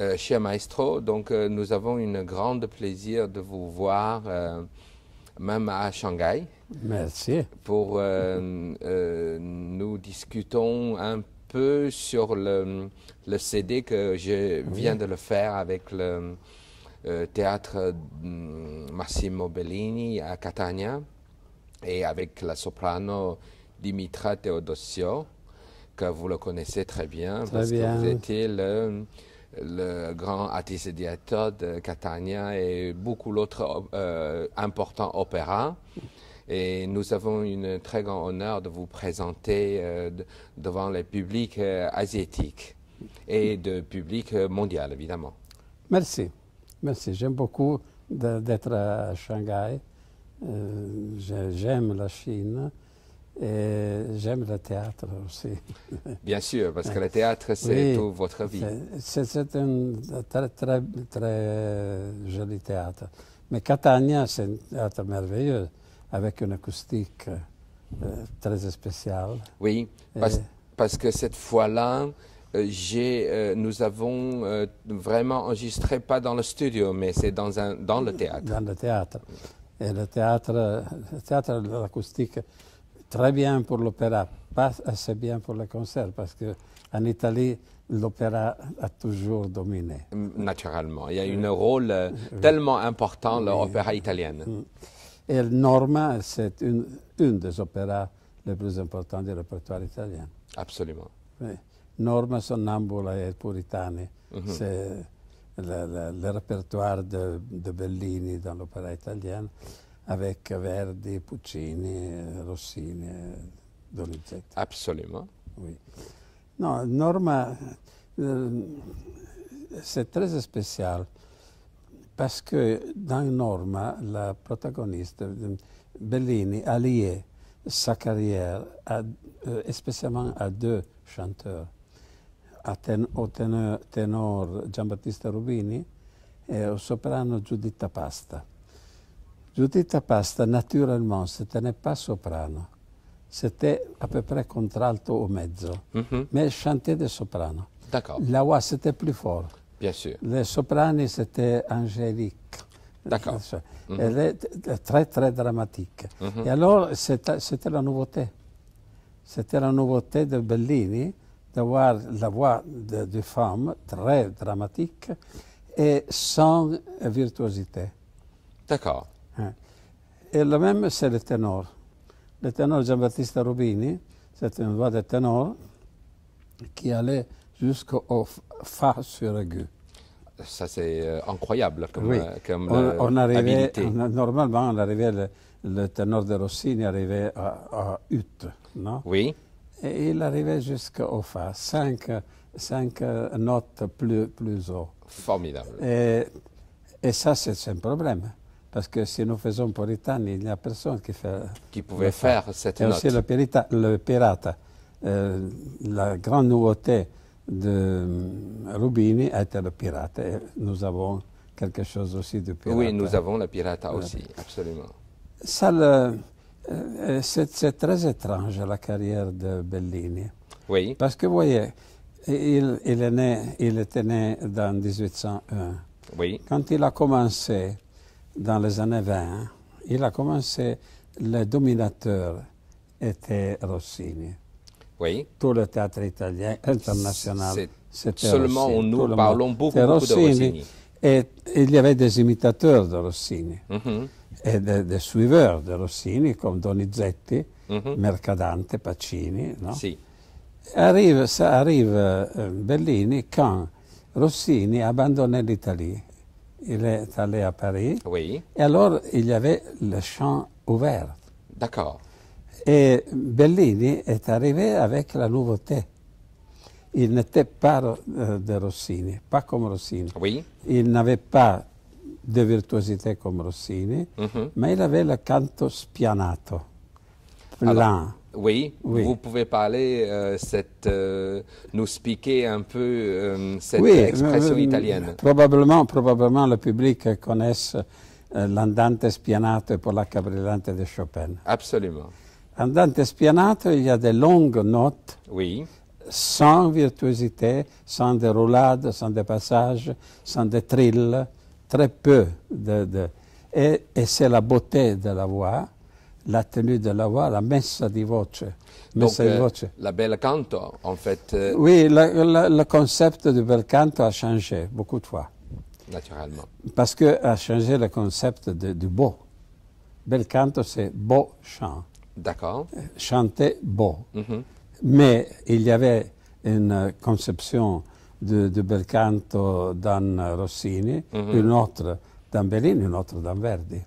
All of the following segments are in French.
Euh, maestro, donc euh, nous avons une grande plaisir de vous voir, euh, même à Shanghai. Merci. Pour euh, nous discutons un peu sur le, le CD que je viens de le faire avec le théâtre mm, Massimo Bellini à Catania et avec la soprano Dimitra Teodosio, que vous le connaissez très bien très parce bien. que vous étiez le le grand directeur de Catania et beaucoup d'autres euh, importants opéras. Et nous avons une très grand honneur de vous présenter euh, devant le public euh, asiatique et de public mondial, évidemment. Merci. Merci. J'aime beaucoup d'être à Shanghai. J'aime la Chine j'aime le théâtre aussi. Bien sûr, parce que le théâtre, c'est tout votre vie. C'est un très, très, joli théâtre. Mais Catania, c'est un théâtre merveilleux, avec une acoustique euh, très spéciale. Oui, parce, que cette fois-là, euh, euh, nous avons vraiment enregistré, pas dans le studio, mais c'est dans, un, dans le théâtre. Dans le théâtre. Et le théâtre, le théâtre, l'acoustique, très bien pour l'opéra, pas assez bien pour le concert, parce qu'en Italie, l'opéra a toujours dominé. Naturellement, il y a un rôle euh, tellement important, l'opéra italien. italienne. Et Norma, c'est une, des opéras les plus importants du répertoire italien. Absolument. Norma Sonnambula et Puritani, mhm. c'est le, répertoire de, de Bellini dans l'opéra italienne. avec Verdi, Puccini, Rossini, Donizetti. Absolument. Oui. Non, Norma, euh, c'est très spécial parce que dans Norma, la protagoniste, Bellini, a lié sa carrière à, euh, spécialement à deux chanteurs, à ten, au tenor, tenor Giambattista Rubini et au soprano Giuditta Pasta. Giudita pasta naturalmente se te ne pas soprano, se te a peu près contralto o mezzo, mm -hmm. mais chanter de soprano. D'accord. La voix c'était plus fort. Bien sûr. Le soprani, c'était angélique. D'accord. Eh, cioè, mm -hmm. Elle est eh, très très dramatique. Mm -hmm. Et alors c'était la nouveauté. C'était la nouveauté de Bellini d'avoir la voix de, de femme très dramatique et sans virtuosité. D'accord. Et eh, le même, c'est le ténor. Le ténor baptiste Rubini, c'est une voix de ténor qui allait jusqu'au Fa sur aigu. Ça, c'est euh, incroyable comme, euh, on, arrivait, normalement, on le, le, ténor de Rossini arrivait à, Ut, non Oui. Et il arrivait jusqu'au Fa, cinq, notes plus, plus haut. Formidable. et ça, c'est un problème. Parce que si nous faisons puritan, il n'y a personne qui, fait, qui pouvait faire cette Et aussi le, le pirate. Euh, la grande nouveauté de Rubini était le pirate. nous avons quelque chose aussi de pirate. Oui, nous avons le pirate euh, aussi, absolument. Ça, euh, c'est, très étrange la carrière de Bellini. Oui. Parce que vous voyez, il, il est né, il était né dans 1801. Oui. Quand il a commencé, dans les années 20, il a commencé, le dominateur était Rossini. Oui. Tout le théâtre italien international, c'était Seulement Rossini. nous parlons beaucoup, beaucoup Rossini. de Rossini. Et, et il y avait des imitateurs de Rossini mm -hmm. et des de suiveurs de Rossini comme Donizetti, mm -hmm. Mercadante, Pacini. No? Sì. Arrive, arrive eh, Bellini quand Rossini abbandonna l'Italie il est allé à Paris. Oui. Et alors, il y avait le champ ouvert. D'accord. Et Bellini est arrivé avec la nouveauté. Il n'était pas euh, de Rossini, pas comme Rossini. Oui. Il n'avait pas de virtuosité comme Rossini, mm -hmm. ma il avait le canto spianato, plein, Oui, vous pouvez parler, euh, euh, nous expliquer un peu euh, cette expression italienne. Probablement, probablement le public connaisse l'andante spianato pour la cabrillante de Chopin. Absolument. Andante spianato, il y a des longues notes. Oui. Sans virtuosité, sans déroulade, sans passages, sans des très peu de. et c'est la beauté de la voix la tenue de la voix, la messe di voce. la belle canto, en fait. Euh, oui, le concept de bel canto a changé beaucoup de fois. Naturellement. Parce que a changé le concept du beau. Bel canto, c'est beau chant. D'accord. Chanter beau. Mhm. Mais il y avait une conception de, bel canto dans Rossini, mhm. une autre une autre dame Verdi.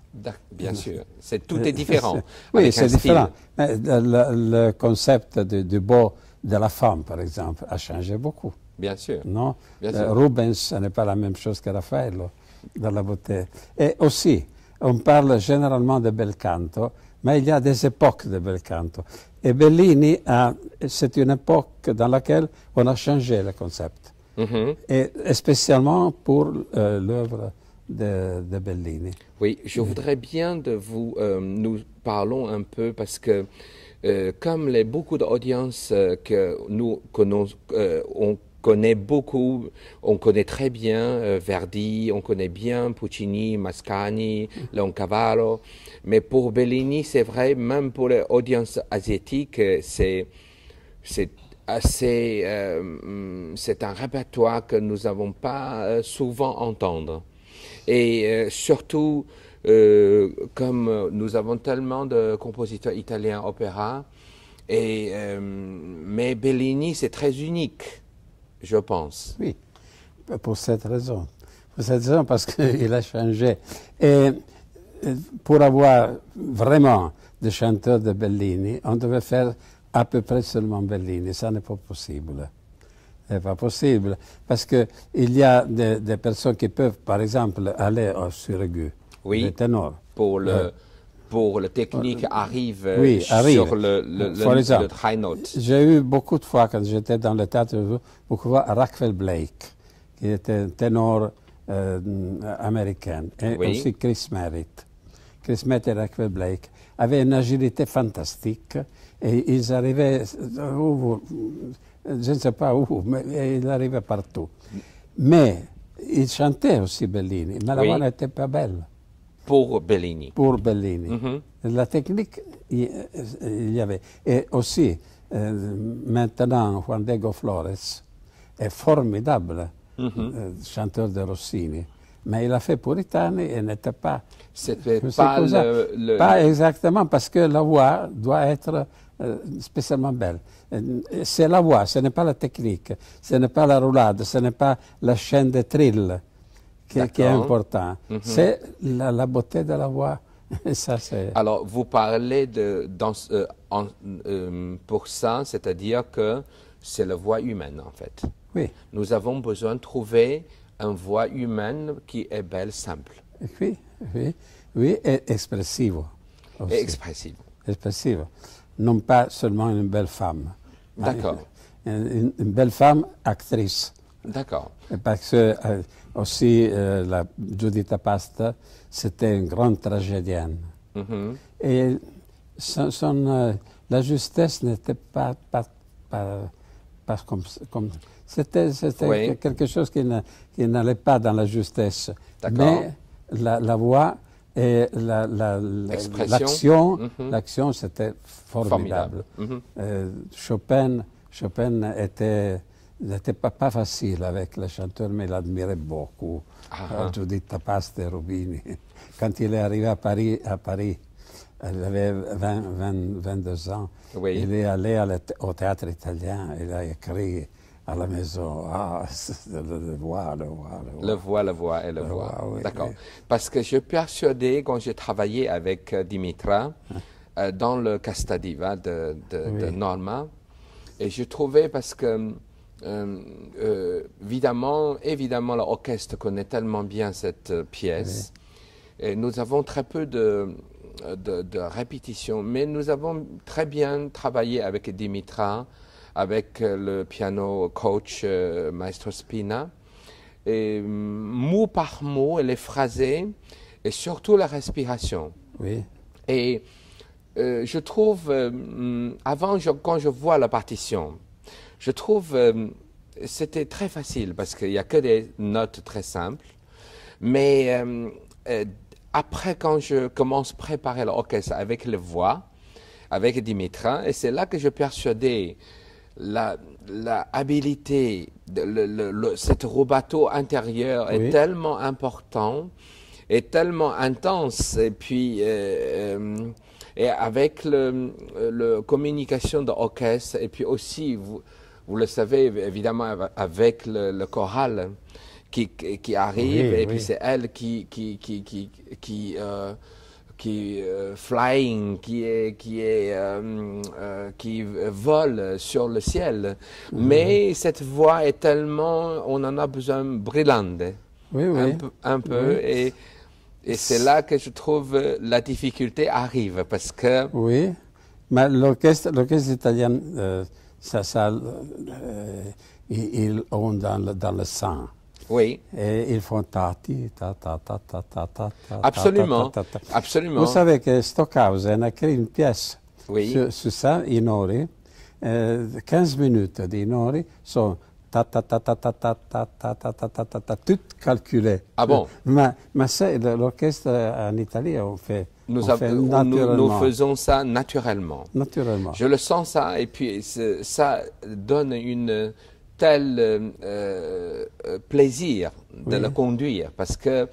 Bien euh, sûr, tout euh, est différent. oui, c'est différent. Euh, le, concept du beau de la femme, par exemple, a changé beaucoup. Bien sûr. Non Rubens, ce n'est pas la même chose que Raffaello dans la beauté. Et aussi, on parle généralement de bel canto, mais il y a des époques de bel canto. Et Bellini, c'est une époque dans laquelle on a changé le concept, mm-hmm. et, spécialement pour l'œuvre de, Bellini. Oui, je voudrais bien de vous, euh, nous parlons un peu parce que euh, comme les beaucoup d'audiences euh, que nous connaissons, on connaît beaucoup, on connaît très bien Verdi, on connaît bien Puccini, Mascagni, mm-hmm. Leoncavallo, mais pour Bellini, c'est vrai, même pour l'audience asiatique, c'est assez, mm, c'est un répertoire que nous n'avons pas souvent entendre. Et euh, surtout, euh, comme nous avons tellement de compositeurs italiens opéra, euh, mais Bellini, c'est très unique, je pense. Oui, pour cette raison. Pour cette raison, parce qu'il a changé. Et pour avoir vraiment des chanteurs de Bellini, on devait faire à peu près seulement Bellini. Ça n'est pas possible n'est pas possible. Parce qu'il y a des, personnes qui peuvent, par exemple, aller sur suraigu, oui, le ténor. Pour le, pour le technique arrive, oui, euh, sur arrive. le, le, high note. J'ai eu beaucoup de fois, quand j'étais dans le théâtre, beaucoup de fois, Raquel Blake, qui était un ténor euh, américain, et aussi Chris Merritt. Chris Merritt et Raquel Blake avaient une agilité fantastique. e ils arrivaient, je ne sais pas où, paura, ils arrivaient partout. Mais ils chantaient aussi Bellini, mais la oui. voix n'était pas belle. Pour Bellini. Pour Bellini. Mm -hmm. La technique, eh, eh, mhm. eh, il y avait. Et aussi, euh, maintenant, Juan Diego Flores est formidable mm -hmm. euh, chanteur de Rossini. Mais il a fait Puritani et n'était pas. C'était pas, le, le... pas exactement, parce que la voix doit être Euh, spécialement belle. Euh, c'est la voix, ce n'est pas la technique, ce n'est pas la roulade, ce n'est pas la chaîne de trill qui, est important. Mhm. C'est la, beauté de la voix. ça, Alors, vous parlez de dans, euh, pour ça, c'est-à-dire que c'est la voix humaine, en fait. Oui. Nous avons besoin de trouver une voix humaine qui est belle, simple. Oui, oui, oui, et expressive. Expressive. Expressive non pas seulement une belle femme. D'accord. Une, belle femme actrice. D'accord. Parce que euh, aussi, euh, la Judith Pasta, c'était une grande tragédienne. Mm-hmm. Et son, euh, la justesse n'était pas, pas, pas, c'était quelque chose qui n'allait pas dans la justesse. Mais la voix et l'action, mhm. la, c'était formidable. Mhm. Euh, Chopin, Chopin était n'était pas, facile avec le chanteur, mais l'admirait beaucoup. Ah, euh, Pasta Rubini. Quand il est arrivé à Paris, à Paris elle avait 22 ans, il est allé au théâtre italien, il a écrit à la maison. Ah, le voix, le voix, le voix. Le voix, le voix et le, voix. D'accord. Parce que je suis persuadé, quand j'ai travaillé avec euh, Dimitra, hein. euh, dans le Castadiva de, de, de, Norma, et je trouvais parce que. Euh, évidemment, évidemment, l'orchestre connaît tellement bien cette pièce. Et nous avons très peu de, de répétitions, mais nous avons très bien travaillé avec Dimitra avec euh, le piano coach euh, Maestro Spina. Et mm, mot par mot, les phrases et surtout la respiration. Oui. Et euh, je trouve, mm, avant, quand je vois la partition, je trouve c'était très facile parce qu'il n'y a que des notes très simples. Mais après, quand je commence à préparer l'orchestre avec les voix, avec Dimitra, et c'est là que je persuadais la, la habilité, de, le, le, cette intérieur intérieure est tellement important, est tellement intense, et puis euh, euh, et avec le, le communication d'orchestre, et puis aussi, vous, vous, le savez évidemment, avec le, choral qui, qui, arrive, et puis c'est elle qui, qui, qui, qui, qui euh, qui euh, flying, qui est qui est euh, euh, qui vole sur le ciel. Mhm. Mais cette voix est tellement, on en a besoin brillante. Oui, oui. Un, peu, et et c'est là que je trouve la difficulté arrive parce que. Oui, mais l'orchestre l'orchestre italien, ça ça ils, ont dans dans le sang. Oui. Et ils font ta, ta, ta, ta, ta, ta, ta, Absolument. Absolument. Vous savez que Stockhausen a créé une pièce sur, ça, Inori. Euh, 15 minutes d'Inori sont ta ta ta ta ta ta ta ta ta ta ta ta tout calculé. Ah bon Mais, mais l'orchestre en Italie, on fait. Nous, nous, faisons ça naturellement. Naturellement. Je le sens ça et puis ça donne une tel euh, euh, euh, plaisir de le conduire parce que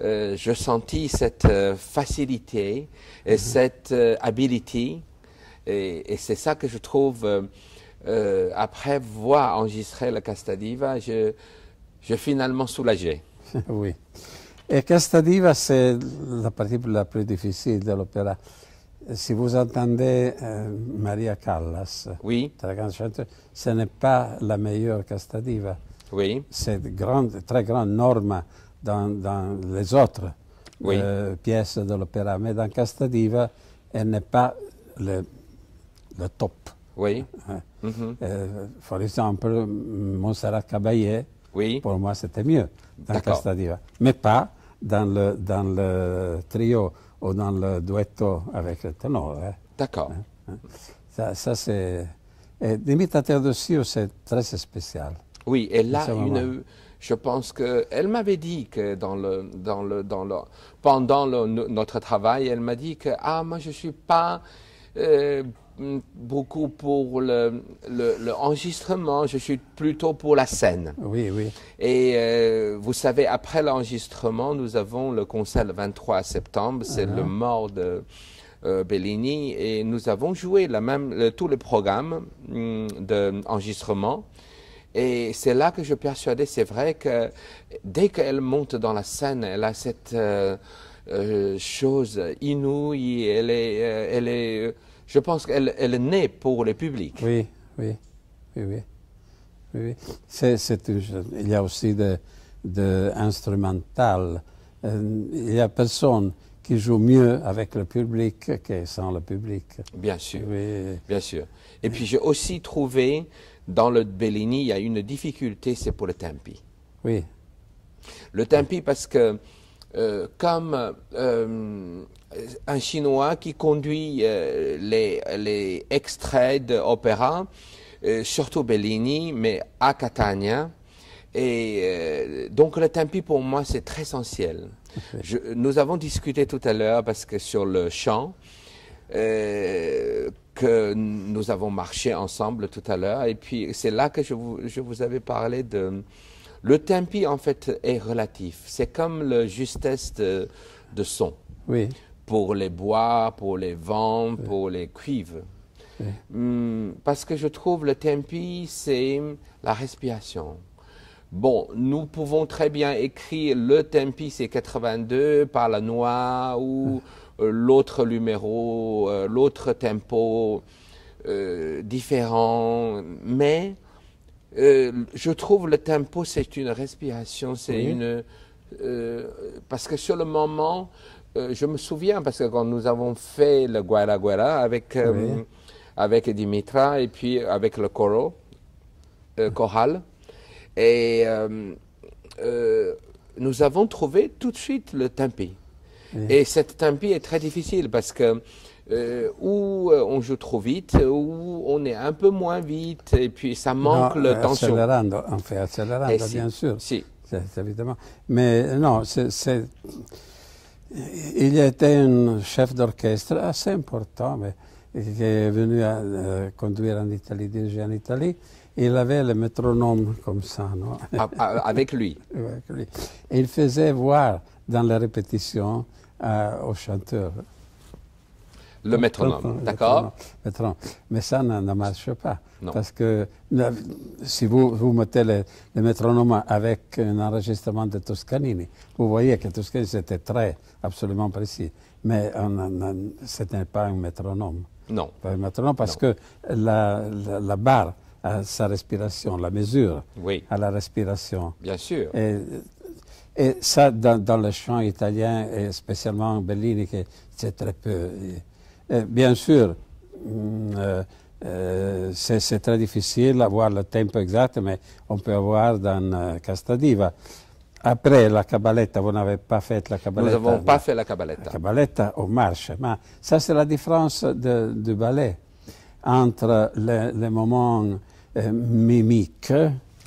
je sentis cette facilité et mhm. cette habilité et, c'est ça que je trouve après voir enregistrer la Castadiva, je, je finalement soulagé. oui. Et Castadiva, c'est la partie la plus difficile de l'opéra si vous entendez euh, Maria Callas, oui. ce n'est pas la meilleure casta Oui. C'est grande, très grande norme dans, les autres euh, pièces de l'opéra, mais dans casta elle n'est pas le, top. Oui. par euh, mhm. exemple, Montserrat Caballé, oui. pour moi, c'était mieux dans casta mais pas dans dans le trio ou dans le duetto avec le tenor. Eh? D'accord. Eh, eh. ça, c'est. L'imitateur de Sio, c'est très spécial. Oui, et là, une. Je pense que elle m'avait dit que dans le dans le dans le pendant notre travail, elle m'a dit que ah moi je suis pas euh, beaucoup pour le, le, je suis plutôt pour la scène. Oui, oui. Et euh, vous savez, après l'enregistrement, nous avons le concert le 23 septembre, c'est le uh-huh. mort de euh, Bellini, et nous avons joué la même, programmes d'enregistrement. Et c'est là que je persuadais, c'est vrai que dès qu'elle monte dans la scène, elle a cette euh, chose inouïe, elle est, elle est je pense qu'elle elle est pour le public. Oui, oui, oui, oui. oui, il y a aussi de, de instrumental. Euh, il n'y a personne qui joue mieux avec le public que sans le public. Bien sûr, oui. bien sûr. Et puis j'ai aussi trouvé, dans le Bellini, il y a une difficulté, c'est pour le tempi. Oui. Le tempi parce que, euh, comme euh, un Chinois qui conduit euh, les, les, extraits d'opéra, euh, surtout Bellini, mais à Catania. Et euh, donc le tempi pour moi c'est très essentiel. nous avons discuté tout à l'heure parce que sur le chant que nous avons marché ensemble tout à l'heure et puis c'est là que je vous, je vous, avais parlé de le tempi en fait est relatif. C'est comme le justesse de, de son. Oui pour les bois, pour les vents, pour les cuivres. Hmm, parce que je trouve le tempi, c'est la respiration. Bon, nous pouvons très bien écrire le tempi, c'est 82 par la noix ou euh, l'autre numéro, euh, l'autre tempo euh, différent, mais je trouve le tempo, c'est une respiration, c'est une... parce que sur le moment, euh, je me souviens, parce que quand nous avons fait le Guara Guara avec, euh, avec Dimitra et puis avec le Coro, euh, Choral, et euh, nous avons trouvé tout de suite le tempi. Et cette tempi est très difficile parce que euh, où on joue trop vite, ou on est un peu moins vite, et puis ça manque le tension. Accélérant, en fait accélérando, bien sûr. Si. évidemment. Mais non, c'est eh, il était un chef d'orchestre assez important, mais eh, qui est venu à, euh, conduire en Italie, diriger en Italie. Il avait le métronome comme ça, non ah, ah, euh, Avec lui. Avec lui. Et il faisait voir dans la répétition euh, aux chanteurs. Le métronome, d'accord métronome. Mais ça ne, ne marche pas. Parce que si vous, vous mettez le, métronome avec un enregistrement de Toscanini, vous voyez que Toscanini c'était très, absolument précis. Mais ce n'est pas un métronome. Non. Pas un métronome parce que la, barre a sa respiration, la mesure oui. à la respiration. Bien sûr. Et, et ça, dans, le chant italien, et spécialement Bellini, c'est très peu. Eh, bien sûr, mm, euh, c'est eh, très difficile d'avoir le tempo exact, esatto, mais on peut avoir dans eh, Castadiva. Après la cabaletta, vous n'avez pas fait la cabaletta. Nous n'avons pas fait la cabaletta. La cabaletta, on marche. Mais ça, c'est la différence du ballet entre les le moments euh, mimiques,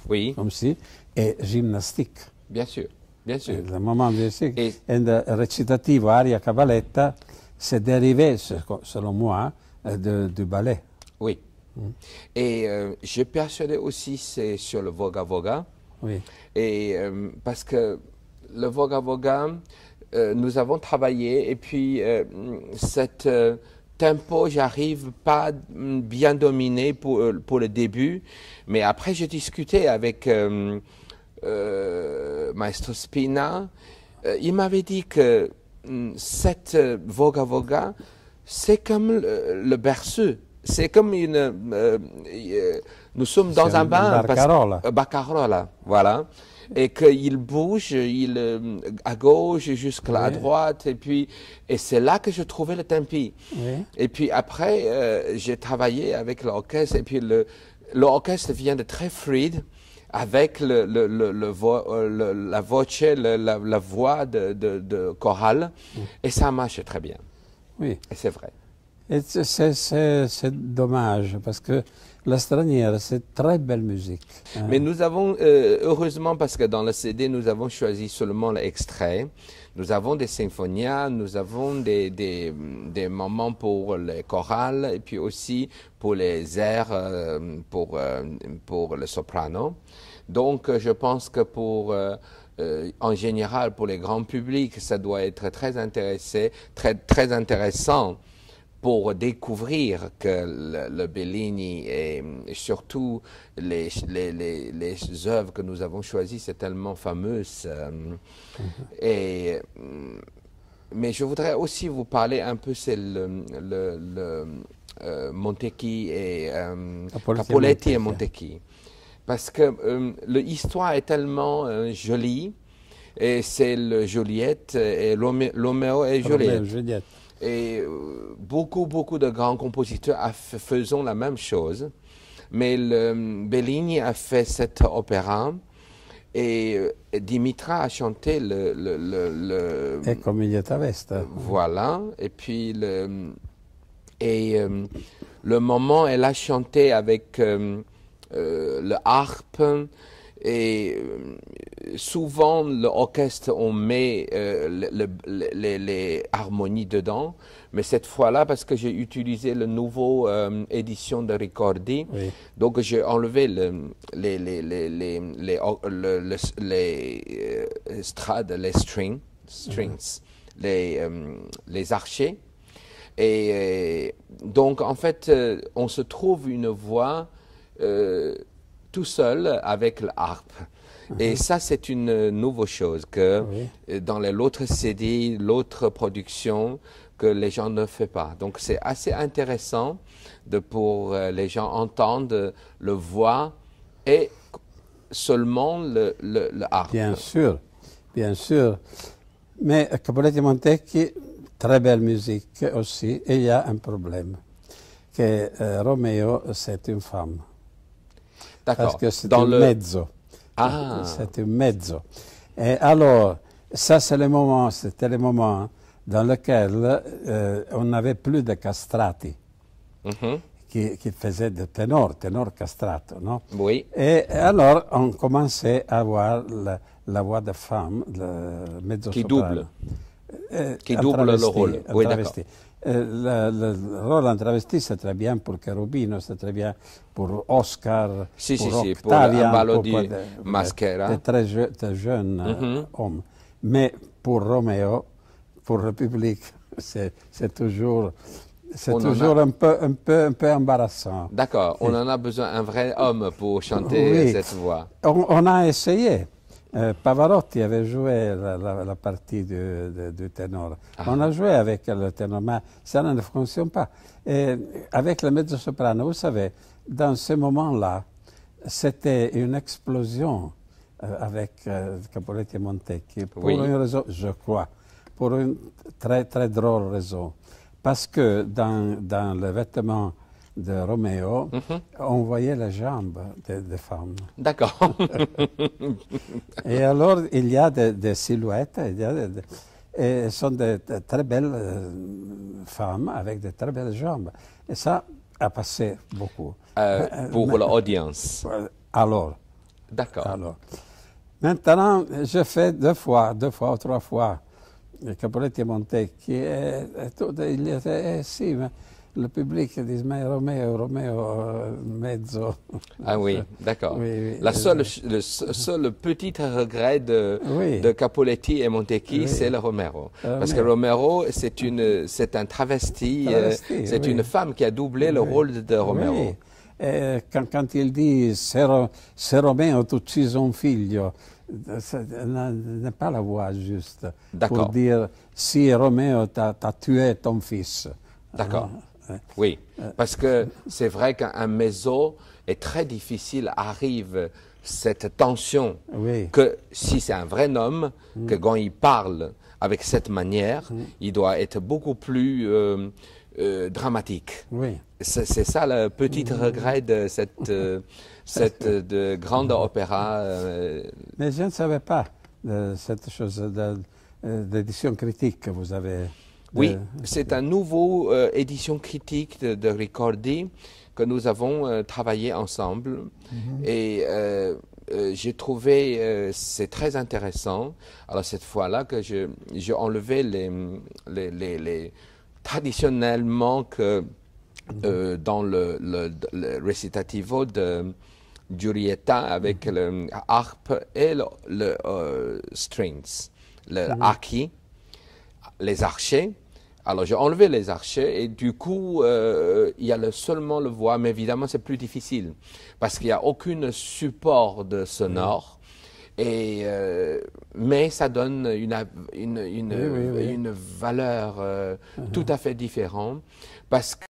oui. comme si, e gymnastique. Bien sûr, bien sûr. Le moment gymnastique, e... recitativo, aria cabaletta, c'est dérivé, selon moi, hein, du ballet. Oui. Hmm. Et je euh, je persuadé aussi, c'est sur le Voga Voga. Oui. Et euh, parce que le Voga Voga, euh, nous avons travaillé et puis cette tempo, j'arrive pas bien dominé pour, pour le début. Mais après, j'ai discuté avec Maestro Spina. il m'avait dit que cette euh, Voga Voga, c'est comme le, berceau. C'est comme une. Euh, euh, nous sommes dans un bain. Barcarola. voilà. Et qu'il bouge, il à gauche jusqu'à droite, et puis et c'est là que je trouvais le tempi. Et puis après, j'ai travaillé avec l'orchestre, et puis l'orchestre vient de très fluide avec le, le, le, euh, la voce, la, la, voix de, de, chorale, mm. et ça marche très bien. Oui. Et c'est vrai. C'est dommage, parce que la Stranière, c'est très belle musique. Hein. Mais nous avons, euh, heureusement, parce que dans le CD, nous avons choisi seulement l'extrait. Nous avons des symphonias, nous avons des, des, des moments pour les chorales et puis aussi pour les airs, euh, pour, euh, pour le soprano. Donc, euh, je pense que pour, en général, pour les grands publics, ça doit être très, intéressé, très, très intéressant pour découvrir que le, Bellini et, surtout les, les, les, œuvres que nous avons choisies, c'est tellement fameuse. Euh, mm-hmm. et, mm, mais je voudrais aussi vous parler un peu, c'est le, le, euh, et euh, Capoletti et Montecchi. Parce que euh, l'histoire est tellement jolie, et c'est le Juliette, et Loméo et Juliette. Et euh, beaucoup, beaucoup de grands compositeurs faisons la même chose. Mais le, euh, Bellini a fait cet opéra et euh, Dimitra a chanté le. le, le, le et Voilà. Et puis le. Et le moment, elle a chanté avec le harpe et euh, souvent, l'orchestre, on met euh, les, harmonies dedans. Mais cette fois-là, parce que j'ai utilisé le nouveau euh, édition de Ricordi, donc j'ai enlevé le, les, les, les, strades, les strings, strings mm-hmm. les, les archers. Et donc, en fait, on se trouve une voix tout seul avec l'harpe. Et mhm. ça, c'est une nouvelle chose que euh, dans dans l'autre CD, l'autre production, que les gens ne font pas. Donc, c'est assez intéressant de, pour euh, les gens entendre le voix et seulement le, Bien sûr, bien sûr. Mais Capoletti Montecchi, très belle musique aussi, et il y a un problème, que euh, Romeo, c'est une femme. Parce que c'était un mezzo. Ah. un mezzo. Et alors, ça, c'est le moment, c'était le moment dans lequel euh, on n'avait plus de castrati. Mhm. Qui, faisait de ténor, ténor castrato, non Oui. Et alors, on commençait à avoir la, voix de femme, le mezzo Qui double. Euh, qui double le rôle. Oui, euh, le, rôle en travesti, c'est très bien pour Cherubino, c'est très bien pour Oscar, pour si, Octavian, pour, pour, C'est très, jeune euh, mhm. homme. Mais pour Roméo, pour le public, c'est toujours... C'est toujours un, peu, un, peu, un peu embarrassant. D'accord, on en a besoin, un vrai homme pour chanter cette voix. On, on a essayé. Eh, Pavarotti avait joué la, partie du, ténor. Ah. On a joué avec le ténor, mais ça ne fonctionne pas. Et avec le mezzo-soprano, vous savez, dans ce moment-là, c'était une explosion euh, avec euh, Capoletti et Montecchi, pour une raison, je crois, pour une très, très drôle raison. Parce que dans, dans le vêtement de Roméo mhm. on voyait les jambes des femmes. D'accord. et alors, il y a des, silhouettes, et ce sont de, très belles euh, femmes avec de très belles jambes. Et ça a passé beaucoup. Euh, euh, pour l'audience. Alors. D'accord. Alors. Maintenant, je fais deux fois, deux fois trois fois. Capoletti Montecchi, Et tout, il était, eh, si, le public dit mais Roméo, Roméo, euh, mezzo. Ah oui, d'accord. la seule, le seul petit regret de, Capoletti et Montecchi, c'est le Romero. Parce que Romero, c'est un travesti, euh, c'est une femme qui a doublé le rôle de Romero. Et quand, il dit c'est Roméo, tu son figlio, n'est pas la voix juste pour dire si Roméo, t'a tué ton fils. D'accord. Ah. Hein? Oui, euh, parce que c'est vrai qu'un méso est très difficile, arrive cette tension que si c'est un vrai homme, mm. que quand il parle avec cette manière, mm. il doit être beaucoup plus euh, euh, dramatique. Oui. C'est ça le petit mm. regret de cette, grande opéra. Mais je ne savais pas de cette chose, d'édition critique que vous avez. Oui, euh, c'est un nouveau euh, édition critique de, Ricordi que nous avons euh, travaillé ensemble. Mhm. Et j'ai trouvé, c'est très intéressant. Alors cette fois-là que j'ai enlevé les, les, les, traditionnellement que mhm. dans le, le, de Giulietta avec mm le harpe et le, strings, le mhm. les archers alors j'ai enlevé les archers et du coup, euh, il y a le, seulement le voix, mais évidemment c'est plus difficile parce qu'il n'y a aucune support de sonore. Et euh, mais ça donne une une, une, valeur euh, mhm. tout à fait différente parce que